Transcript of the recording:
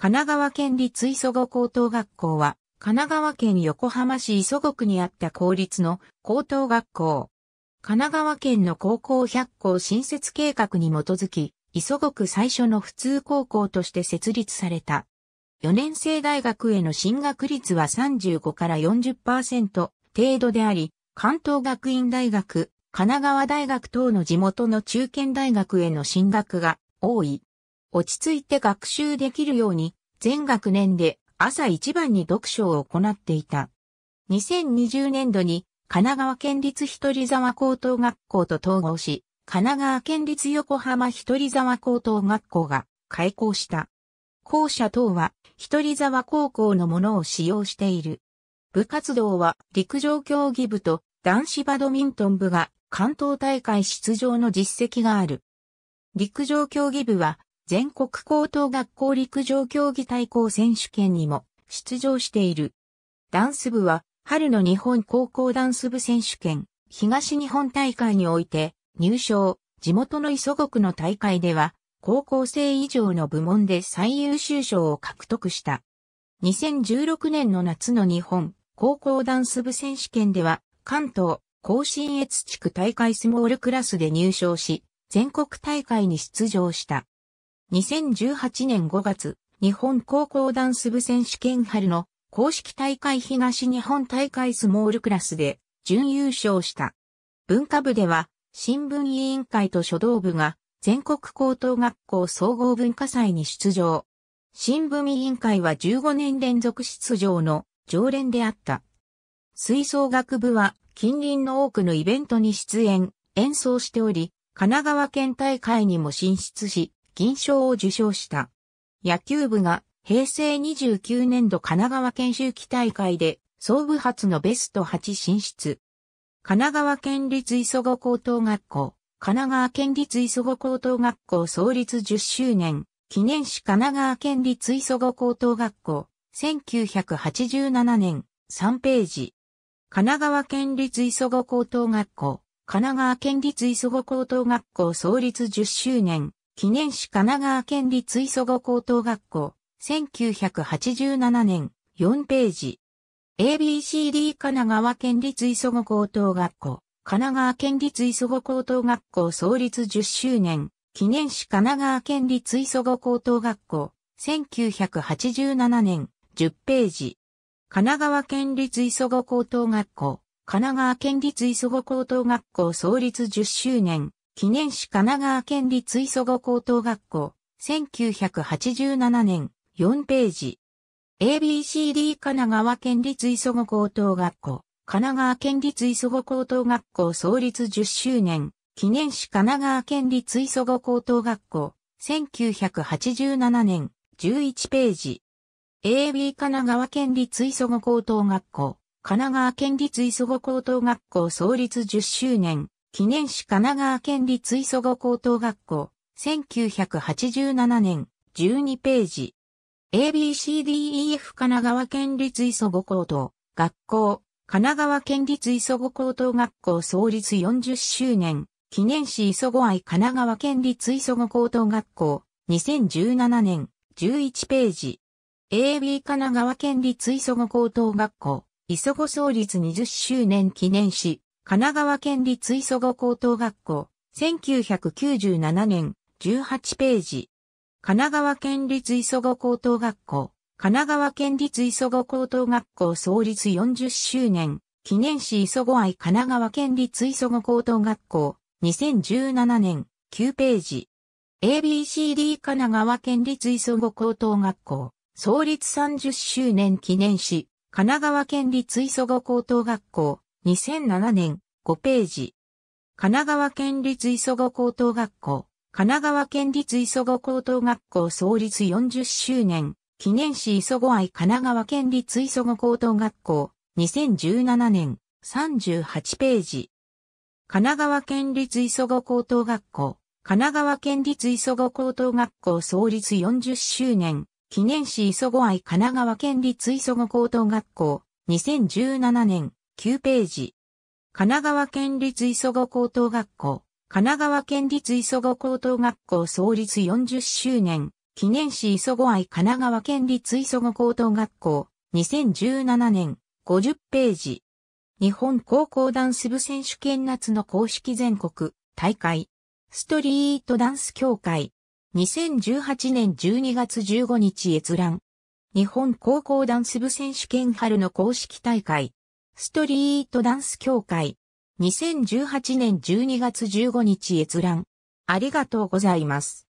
神奈川県立磯子高等学校は、神奈川県横浜市磯子区にあった公立の高等学校。神奈川県の高校100校新設計画に基づき、磯子区最初の普通高校として設立された。4年生大学への進学率は35から40%程度であり、関東学院大学、神奈川大学等の地元の中堅大学への進学が多い。落ち着いて学習できるように全学年で朝一番に読書を行っていた。2020年度に神奈川県立一人沢高等学校と統合し、神奈川県立横浜一人沢高等学校が開校した。校舎等は一人沢高校のものを使用している。部活動は陸上競技部と男子バドミントン部が関東大会出場の実績がある。陸上競技部は全国高等学校陸上競技対抗選手権にも出場している。ダンス部は、春の日本高校ダンス部選手権、東日本大会において、入賞、地元の磯国の大会では、高校生以上の部門で最優秀賞を獲得した。2016年の夏の日本高校ダンス部選手権では、関東、甲信越地区大会スモールクラスで入賞し、全国大会に出場した。2018年5月、日本高校ダンス部選手権春の公式大会東日本大会スモールクラスで準優勝した。文化部では新聞委員会と書道部が全国高等学校総合文化祭に出場。新聞委員会は15年連続出場の常連であった。吹奏楽部は近隣の多くのイベントに出演、演奏しており、神奈川県大会にも進出し、銀賞を受賞した。野球部が平成29年度神奈川県秋期大会で総部発のベスト8進出。神奈川県立磯子高等学校、神奈川県立磯子高等学校創立10周年、記念誌神奈川県立磯子高等学校、1987年、3ページ。神奈川県立磯子高等学校、神奈川県立磯子高等学校創立10周年、記念市神奈川県立磯子高等学校、1987年、4ページ。ABCD 神奈川県立磯子高等学校、神奈川県立磯子高等学校創立10周年、記念市神奈川県立磯子高等学校、1987年、10ページ。神奈川県立磯子高等学校、神奈川県立磯子高等学校創立10周年、記念市神奈川県立磯子高等学校、1987年、4ページ。ABCD 神奈川県立磯子高等学校、神奈川県立磯子高等学校創立10周年、記念市神奈川県立磯子高等学校、1987年、11ページ。AB 神奈川県立磯子高等学校、神奈川県立磯子高等学校創立10周年、記念誌神奈川県立磯子高等学校、1987年、12ページ。ABCDEF 神奈川県立磯子高等学校、神奈川県立磯子高等学校創立40周年、記念誌磯子愛神奈川県立磯子高等学校、2017年、11ページ。AB 神奈川県立磯子高等学校、磯子創立20周年記念誌、神奈川県立磯子高等学校、1997年、18ページ。神奈川県立磯子高等学校、神奈川県立磯子高等学校創立40周年、記念誌磯子愛神奈川県立磯子高等学校、2017年、9ページ。ABCD 神奈川県立磯子高等学校、創立30周年記念誌、神奈川県立磯子高等学校、2007年、5ページ。神奈川県立磯子高等学校、神奈川県立磯子高等学校創立40周年、記念誌磯子愛神奈川県立磯子高等学校、2017年、38ページ。神奈川県立磯子高等学校、神奈川県立磯子高等学校創立40周年、記念誌磯子愛神奈川県立磯子高等学校、2017年、9ページ。神奈川県立磯子高等学校。神奈川県立磯子高等学校創立40周年。記念誌磯子愛神奈川県立磯子高等学校。2017年。50ページ。日本高校ダンス部選手権夏の公式全国大会。ストリートダンス協会。2018年12月15日閲覧。日本高校ダンス部選手権春の公式大会。ストリートダンス協会。2018年12月15日閲覧。ありがとうございます。